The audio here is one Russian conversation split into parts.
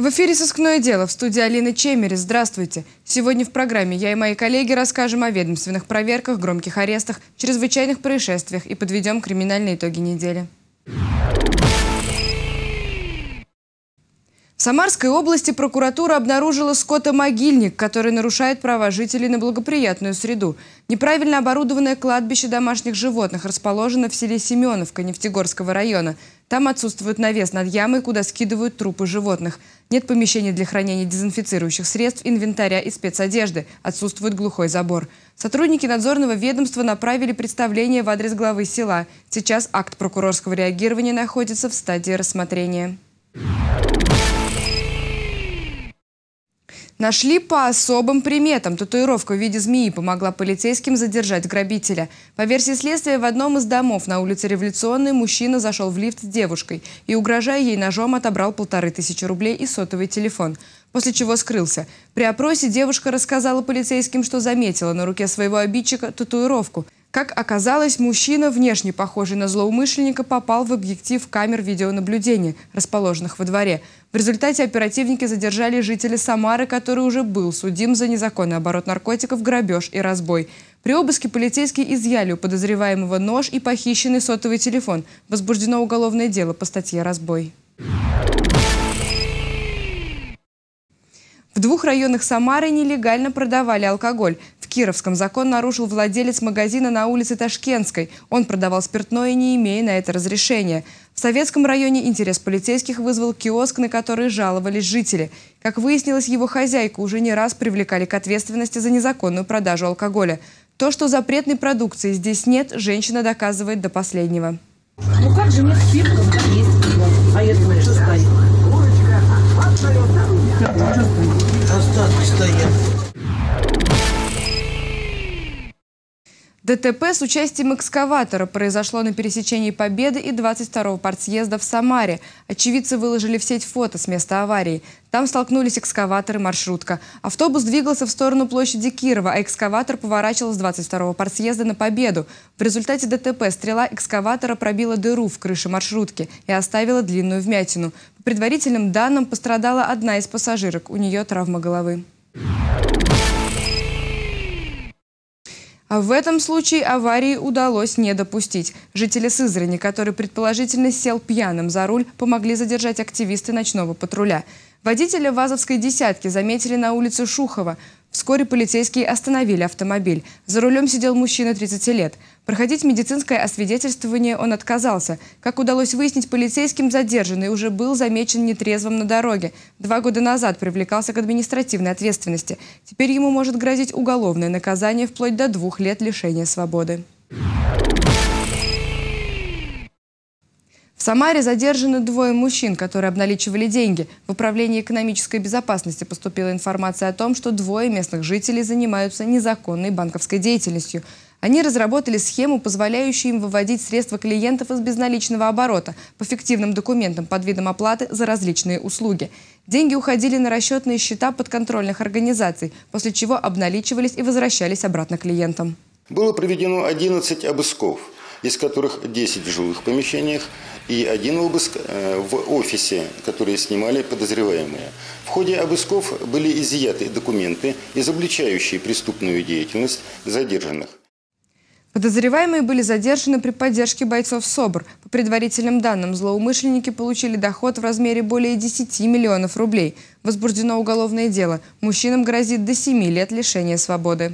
В эфире «Сыскное дело» в студии Алины Чемерис. Здравствуйте. Сегодня в программе я и мои коллеги расскажем о ведомственных проверках, громких арестах, чрезвычайных происшествиях и подведем криминальные итоги недели. В Самарской области прокуратура обнаружила скотомогильник, который нарушает права жителей на благоприятную среду. Неправильно оборудованное кладбище домашних животных расположено в селе Семеновка Нефтегорского района. Там отсутствует навес над ямой, куда скидывают трупы животных. Нет помещений для хранения дезинфицирующих средств, инвентаря и спецодежды. Отсутствует глухой забор. Сотрудники надзорного ведомства направили представление в адрес главы села. Сейчас акт прокурорского реагирования находится в стадии рассмотрения. Нашли по особым приметам. Татуировка в виде змеи помогла полицейским задержать грабителя. По версии следствия, в одном из домов на улице Революционной мужчина зашел в лифт с девушкой и, угрожая ей ножом, отобрал полторы тысячи рублей и сотовый телефон. После чего скрылся. При опросе девушка рассказала полицейским, что заметила на руке своего обидчика татуировку – как оказалось, мужчина, внешне похожий на злоумышленника, попал в объектив камер видеонаблюдения, расположенных во дворе. В результате оперативники задержали жителя Самары, который уже был судим за незаконный оборот наркотиков, грабеж и разбой. При обыске полицейские изъяли у подозреваемого нож и похищенный сотовый телефон. Возбуждено уголовное дело по статье «Разбой». В двух районах Самары нелегально продавали алкоголь. Кировском закон нарушил владелец магазина на улице Ташкентской. Он продавал спиртное, не имея на это разрешения. В Советском районе интерес полицейских вызвал киоск, на который жаловались жители. Как выяснилось, его хозяйку уже не раз привлекали к ответственности за незаконную продажу алкоголя. То, что запретной продукции здесь нет, женщина доказывает до последнего. Ну как же нет спирта, ДТП с участием экскаватора произошло на пересечении Победы и 22-го партсъезда в Самаре. Очевидцы выложили в сеть фото с места аварии. Там столкнулись экскаватор и маршрутка. Автобус двигался в сторону площади Кирова, а экскаватор поворачивал с 22-го партсъезда на Победу. В результате ДТП стрела экскаватора пробила дыру в крыше маршрутки и оставила длинную вмятину. По предварительным данным пострадала одна из пассажирок. У нее травма головы. А В этом случае аварии удалось не допустить. Жители Сызрани, который предположительно сел пьяным за руль, помогли задержать активисты ночного патруля. Водителя ВАЗовской «десятки» заметили на улице Шухова – Вскоре полицейские остановили автомобиль. За рулем сидел мужчина 30 лет. Проходить медицинское освидетельствование он отказался. Как удалось выяснить полицейским, задержанный уже был замечен нетрезвым на дороге. Два года назад привлекался к административной ответственности. Теперь ему может грозить уголовное наказание вплоть до двух лет лишения свободы. Самаре задержаны двое мужчин, которые обналичивали деньги. В Управлении экономической безопасности поступила информация о том, что двое местных жителей занимаются незаконной банковской деятельностью. Они разработали схему, позволяющую им выводить средства клиентов из безналичного оборота по фиктивным документам под видом оплаты за различные услуги. Деньги уходили на расчетные счета подконтрольных организаций, после чего обналичивались и возвращались обратно клиентам. Было проведено 11 обысков – из которых 10 в жилых помещениях и один обыск э, в офисе, который снимали подозреваемые. В ходе обысков были изъяты документы, изобличающие преступную деятельность задержанных. Подозреваемые были задержаны при поддержке бойцов СОБР. По предварительным данным, злоумышленники получили доход в размере более 10 миллионов рублей. Возбуждено уголовное дело. Мужчинам грозит до 7 лет лишения свободы.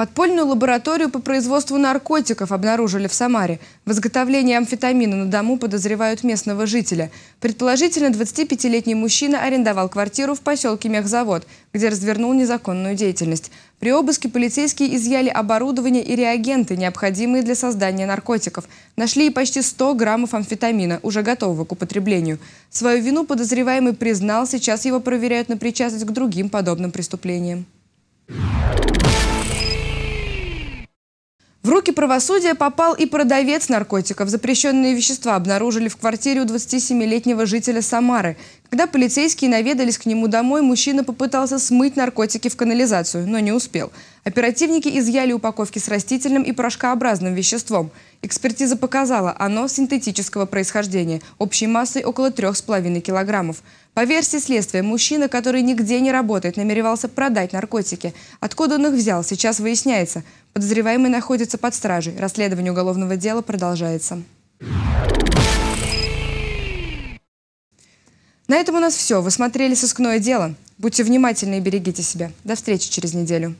Подпольную лабораторию по производству наркотиков обнаружили в Самаре. В изготовлении амфетамина на дому подозревают местного жителя. Предположительно, 25-летний мужчина арендовал квартиру в поселке Мехзавод, где развернул незаконную деятельность. При обыске полицейские изъяли оборудование и реагенты, необходимые для создания наркотиков. Нашли и почти 100 граммов амфетамина, уже готового к употреблению. Свою вину подозреваемый признал, сейчас его проверяют на причастность к другим подобным преступлениям. В руки правосудия попал и продавец наркотиков. Запрещенные вещества обнаружили в квартире у 27-летнего жителя Самары. Когда полицейские наведались к нему домой, мужчина попытался смыть наркотики в канализацию, но не успел. Оперативники изъяли упаковки с растительным и порошкообразным веществом. Экспертиза показала, оно синтетического происхождения, общей массой около 3,5 килограммов. По версии следствия, мужчина, который нигде не работает, намеревался продать наркотики. Откуда он их взял, сейчас выясняется. Подозреваемый находится под стражей. Расследование уголовного дела продолжается. На этом у нас все. Вы смотрели «Сыскное дело». Будьте внимательны и берегите себя. До встречи через неделю.